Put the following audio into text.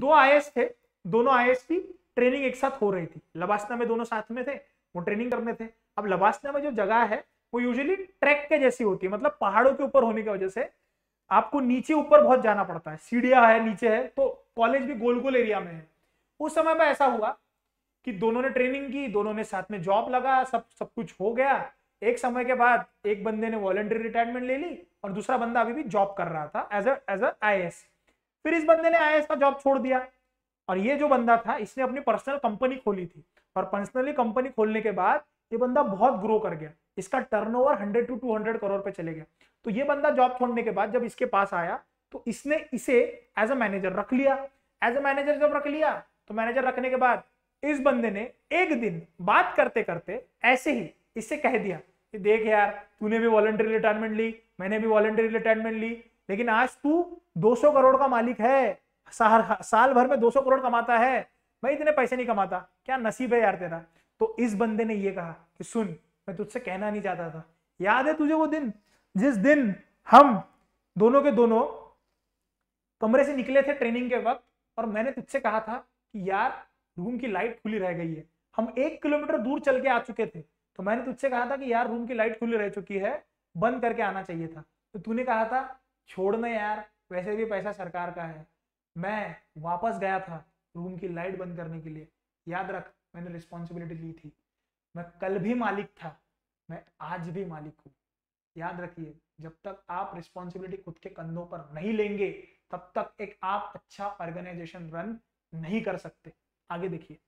दो आई थे दोनों आई की ट्रेनिंग एक साथ हो रही थी लबासना में दोनों साथ में थे वो ट्रेनिंग करने थे अब लबासना में जो जगह है वो यूजुअली ट्रैक के जैसी होती है मतलब पहाड़ों के ऊपर होने की वजह से आपको नीचे ऊपर बहुत जाना पड़ता है सीढ़िया है नीचे है तो कॉलेज भी गोल गोल एरिया में है उस समय पर ऐसा हुआ कि दोनों ने ट्रेनिंग की दोनों ने साथ में जॉब लगा सब सब कुछ हो गया एक समय के बाद एक बंदे ने वॉलेंट्री रिटायरमेंट ले ली और दूसरा बंदा अभी भी जॉब कर रहा था as as a I S फिर इस बंदे ने आई का जॉब छोड़ दिया और ये जो बंदा था इसने अपनी पर्सनल कंपनी खोली थी और पर्सनली कंपनी खोलने के बाद ये बंदा बहुत ग्रो कर गया इसका टर्नओवर 100 टू 200 करोड़ पे चले गया तो ये बंदा जॉब छोड़ने के बाद जब इसके पास आया तो इसने इसे एज अ मैनेजर रख लिया एज अ मैनेजर जब रख लिया तो मैनेजर रखने के बाद इस बंदे ने एक दिन बात करते करते ऐसे ही इससे कह दिया कि देख यार तूने भी वॉलंटरी रिटायरमेंट ली मैंने भी वॉलंटरी रिटायरमेंट ली लेकिन आज तू 200 करोड़ का मालिक है साल भर में 200 करोड़ कमाता है मैं इतने पैसे नहीं कमाता क्या नसीब है यार तेरा तो इस बंदे ने ये कहा कि सुन मैं तुझसे कहना नहीं चाहता था याद है तुझे वो दिन जिस दिन हम दोनों के दोनों कमरे से निकले थे ट्रेनिंग के वक्त और मैंने तुझसे कहा था कि यार रूम की लाइट खुली रह गई है हम एक किलोमीटर दूर चल के आ चुके थे तो मैंने तुझसे कहा था कि यार रूम की लाइट खुली रह चुकी है बंद करके आना चाहिए था तो तूने कहा था छोड़ना यार वैसे भी पैसा सरकार का है मैं वापस गया था रूम की लाइट बंद करने के लिए याद रख मैंने रिस्पॉन्सिबिलिटी ली थी मैं कल भी मालिक था मैं आज भी मालिक हूँ याद रखिए जब तक आप रिस्पॉन्सिबिलिटी खुद के कंधों पर नहीं लेंगे तब तक एक आप अच्छा ऑर्गेनाइजेशन रन नहीं कर सकते आगे देखिए